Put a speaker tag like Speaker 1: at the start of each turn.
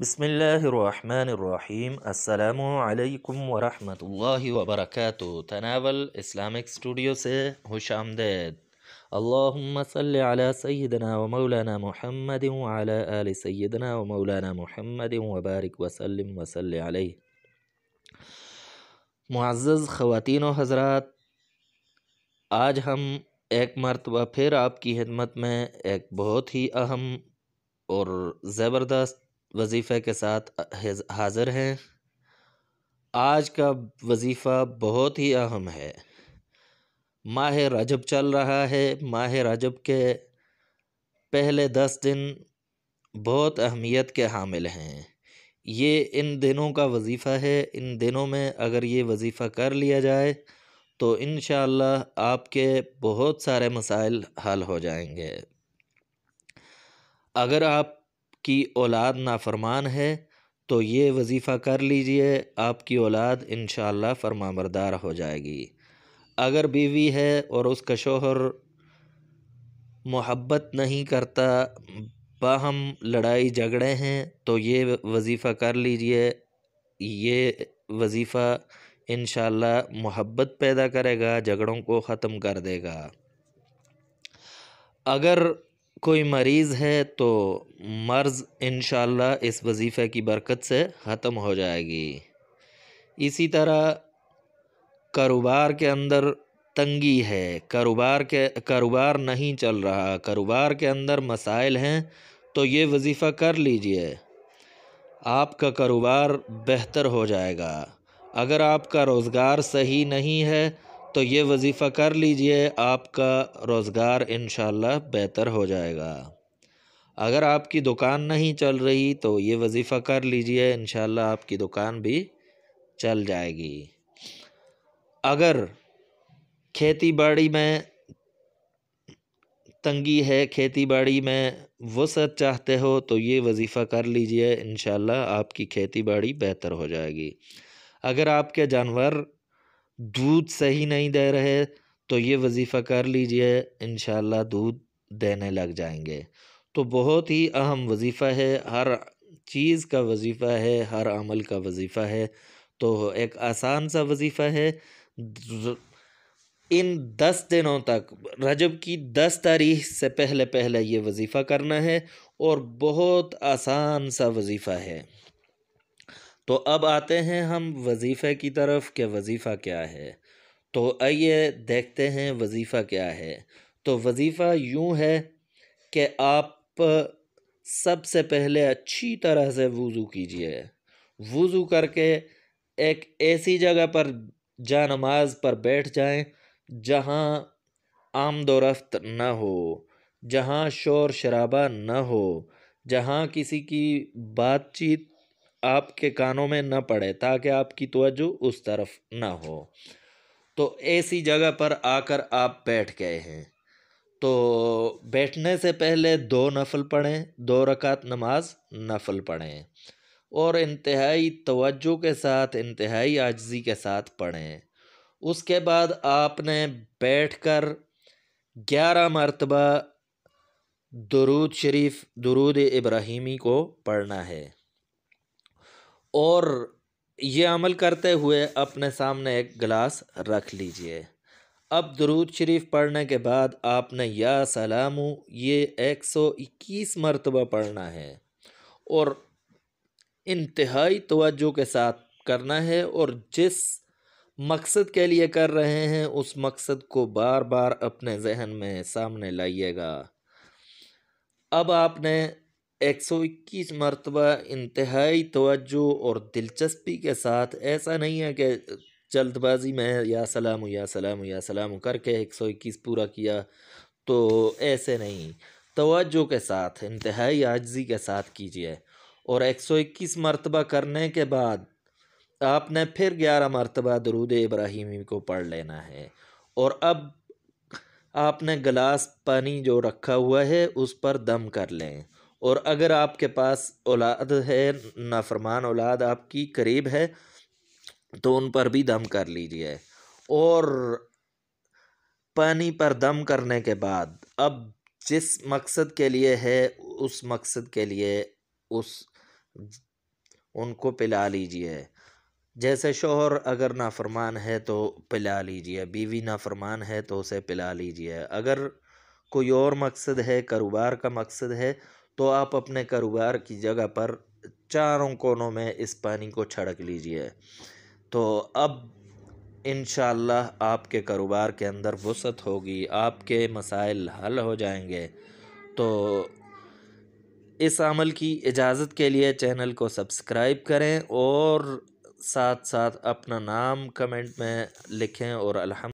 Speaker 1: बिसमीम अल्लाम वरहमतुल्लाहि वबरकातु तनावल इस्लामिक स्टूडियो से खुश आमदेद अल्लाहुम्म सल्लि अला सय्यदना व मौलाना मुहम्मद व अला आलि सय्यदना व मौलाना मुहम्मद व बारिक वसल्लम व सल्लि अलैहि मुआज़ ख़वातीन हजरात आज हम एक मरतबा फिर आपकी खिदमत में एक बहुत ही अहम और ज़बरदस्त वजीफ़े के साथ हाज़िर हैं आज का वजीफ़ा बहुत ही अहम है माह रजब चल रहा है माह रजब के पहले दस दिन बहुत अहमियत के हामिल हैं ये इन दिनों का वजीफ़ा है इन दिनों में अगर ये वजीफ़ा कर लिया जाए तो इन आपके बहुत सारे मसाइल हल हो जाएंगे अगर आप की औलाद नाफरमान है तो ये वजीफ़ा कर लीजिए आपकी औलाद इन फरमाबरदार हो जाएगी अगर बीवी है और उसका शोहर मोहब्बत नहीं करता बाहम लड़ाई झगड़े हैं तो ये वजीफ़ा कर लीजिए ये वजीफ़ा इन मोहब्बत पैदा करेगा झगड़ों को ख़त्म कर देगा अगर कोई मरीज़ है तो मर्ज़ इन इस वजीफ़े की बरकत से ख़त्म हो जाएगी इसी तरह कारोबार के अंदर तंगी है कारोबार के कारोबार नहीं चल रहा कारोबार के अंदर मसाइल हैं तो ये वजीफ़ा कर लीजिए आपका कारोबार बेहतर हो जाएगा अगर आपका रोज़गार सही नहीं है तो ये वजीफ़ा कर लीजिए आपका रोज़गार इन बेहतर हो जाएगा अगर आपकी दुकान नहीं चल रही तो ये वजीफ़ा कर लीजिए इन आपकी दुकान भी चल जाएगी अगर खेती बाड़ी में तंगी है खेती बाड़ी में वसत चाहते हो तो ये वजीफ़ा कर लीजिए इन आपकी खेती बाड़ी बेहतर हो जाएगी अगर आपके जानवर दूध सही नहीं दे रहे तो ये वजीफ़ा कर लीजिए इन दूध देने लग जाएंगे तो बहुत ही अहम वजीफ़ा है हर चीज़ का वजीफ़ा है हर अमल का वजीफ़ा है तो एक आसान सा वजीफ़ा है इन दस दिनों तक रजब की दस तारीख से पहले पहले ये वजीफ़ा करना है और बहुत आसान सा वजीफ़ा है तो अब आते हैं हम वजीफ़े की तरफ कि वजीफ़ा क्या है तो आइए देखते हैं वजीफ़ा क्या है तो वजीफ़ा यूँ है कि आप सबसे पहले अच्छी तरह से वज़ू कीजिए वज़ू करके एक ऐसी जगह पर जा नमाज पर बैठ जाएं जहाँ आमदोरफ्त ना हो जहाँ शोर शराबा ना हो जहाँ किसी की बातचीत आपके कानों में न पड़े ताकि आपकी तवज्जो उस तरफ ना हो तो ऐसी जगह पर आकर आप बैठ गए हैं तो बैठने से पहले दो नफल पढ़ें दो रकात नमाज नफल पढ़ें और इंतहाई तवज्जो के साथ इंतहाई आजजी के साथ पढ़ें उसके बाद आपने बैठ कर ग्यारह मरतबा दरूद शरीफ दरूद इब्राहिमी को पढ़ना है और ये अमल करते हुए अपने सामने एक गिलास रख लीजिए अब दरूद शरीफ पढ़ने के बाद आपने या सलामू ये एक सौ इक्कीस मरतबा पढ़ना है और इंतहाई तवज्जो के साथ करना है और जिस मकसद के लिए कर रहे हैं उस मकसद को बार बार अपने जहन में सामने लाइएगा अब आपने एक सौ इक्कीस मरतबा इंतहाई तोज्जो और दिलचस्पी के साथ ऐसा नहीं है कि जल्दबाजी में या सलाम या सलाम या सलाम करके एक सौ इक्कीस पूरा किया तो ऐसे नहीं तोज्जो के साथ इंतहाई आजजी के साथ कीजिए और एक सौ इक्कीस मरतबा करने के बाद आपने फिर ग्यारह मरतबा दरूद इब्राहिमी को पढ़ लेना है और अब आपने गलास पानी जो रखा हुआ है उस पर दम कर लें और अगर आपके पास औलाद है नाफरमान औलाद आपकी करीब है तो उन पर भी दम कर लीजिए और पानी पर दम करने के बाद अब जिस मकसद के लिए है उस मकसद के लिए उस उनको पिला लीजिए जैसे शोहर अगर नाफरमान है तो पिला लीजिए बीवी नाफरमान है तो उसे पिला लीजिए अगर कोई और मकसद है कारोबार का मकसद है तो आप अपने कारोबार की जगह पर चारों कोनों में इस पानी को छड़क लीजिए तो अब इन आपके कारोबार के अंदर वसत होगी आपके मसाइल हल हो जाएंगे तो इस अमल की इजाज़त के लिए चैनल को सब्सक्राइब करें और साथ साथ अपना नाम कमेंट में लिखें और अलहमद